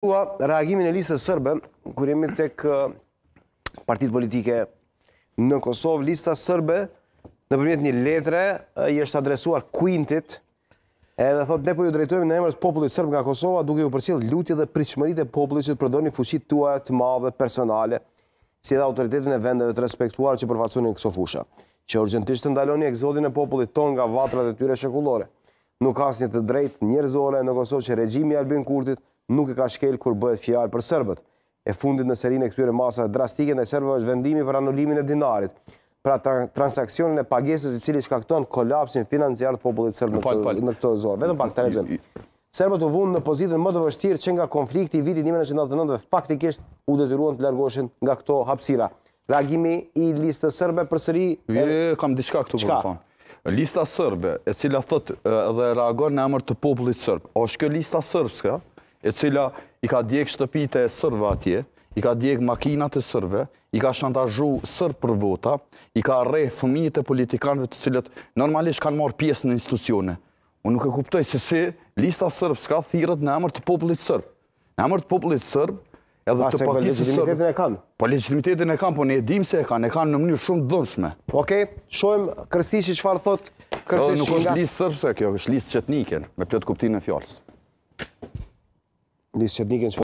Ua, reagimin e listës sërbe, kur jemi tek partit politike në Kosovë, lista sërbe në përmjet një letre, i është adresuar kuintit, edhe thot, ne po ju drejtojme në emërës popullit sërbë nga Kosova, duke ju përcil lutje dhe pritëshmërit e popullit që të përdojnë fushit tua të madhe personale, si edhe autoritetin e vendeve të respektuar që përfaconin këso fusha, që urgentisht të ndaloni egzodin e popullit ton nga vatrat e tyre shëkullore nuk ka asnjë të drejtë njerëzore në Kosovë që regjimi i Albin Kurtit nuk e ka shkel kur bëhet fjalë për serbët. E fundit në serinë e këtyre masave drastike ndaj serbëve është vendimi për anulimin e dinarit. Pra transaksionin e pagesës i cili shkakton kolapsin financiar të popullit serb në në këtë zonë. Vetëm pak të rëndë. Serbët u vënë në pozitën më të vështirë që nga konflikti i vitit 1999, faktikisht u detyruan të largoheshin nga këto hapësira. Reagimi i listës serbe përsëri e kam diçka këtu për po të thënë lista sërbe, e cila thot dhe reagon në emër të popullit sërbë, o shkjo lista sërbska, e cila i ka djek shtëpite e sërbë atje, i ka djek makinat e sërbë, i ka shantazhu sërbë për vota, i ka rejë fëmijit e politikanëve të cilët normalisht kanë marë pjesë në institucione. Unë nuk e kuptoj se si lista sërbska thirët në emër të popullit sërbë. Në emër të popullit sërbë, edhe të pakisë Legitimitetin e kanë? Po, legitimitetin e kanë, po ne edhim se e kanë, e kanë në mënyrë shumë dëndshme. Po, okej, shojmë kërsti që farë thotë kërsti nga... Nuk është lisë sërbëse kjo, është lisë qëtnike, me plëtë kuptinë e fjallës. Listë qëtnike